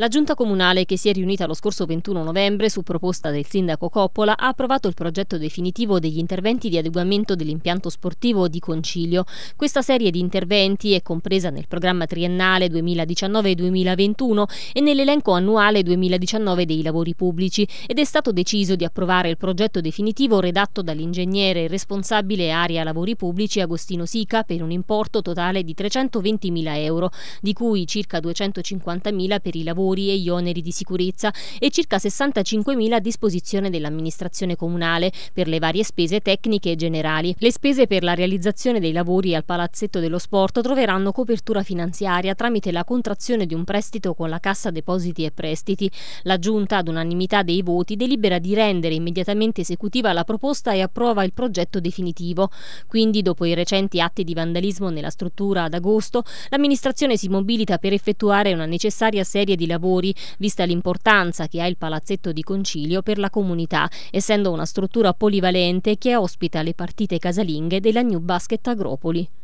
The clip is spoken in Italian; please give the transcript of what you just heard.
La giunta comunale che si è riunita lo scorso 21 novembre su proposta del sindaco Coppola ha approvato il progetto definitivo degli interventi di adeguamento dell'impianto sportivo di Concilio. Questa serie di interventi è compresa nel programma triennale 2019-2021 e nell'elenco annuale 2019 dei lavori pubblici ed è stato deciso di approvare il progetto definitivo redatto dall'ingegnere responsabile area lavori pubblici Agostino Sica per un importo totale di 320.000 euro, di cui circa 250.000 per i lavori lavori e gli oneri di sicurezza e circa 65.000 a disposizione dell'amministrazione comunale per le varie spese tecniche e generali. Le spese per la realizzazione dei lavori al Palazzetto dello Sport troveranno copertura finanziaria tramite la contrazione di un prestito con la Cassa Depositi e Prestiti. La Giunta, ad unanimità dei voti, delibera di rendere immediatamente esecutiva la proposta e approva il progetto definitivo. Quindi, dopo i recenti atti di vandalismo nella struttura ad agosto, l'amministrazione si mobilita per effettuare una necessaria serie di lavori lavori, vista l'importanza che ha il palazzetto di concilio per la comunità, essendo una struttura polivalente che ospita le partite casalinghe della New Basket Agropoli.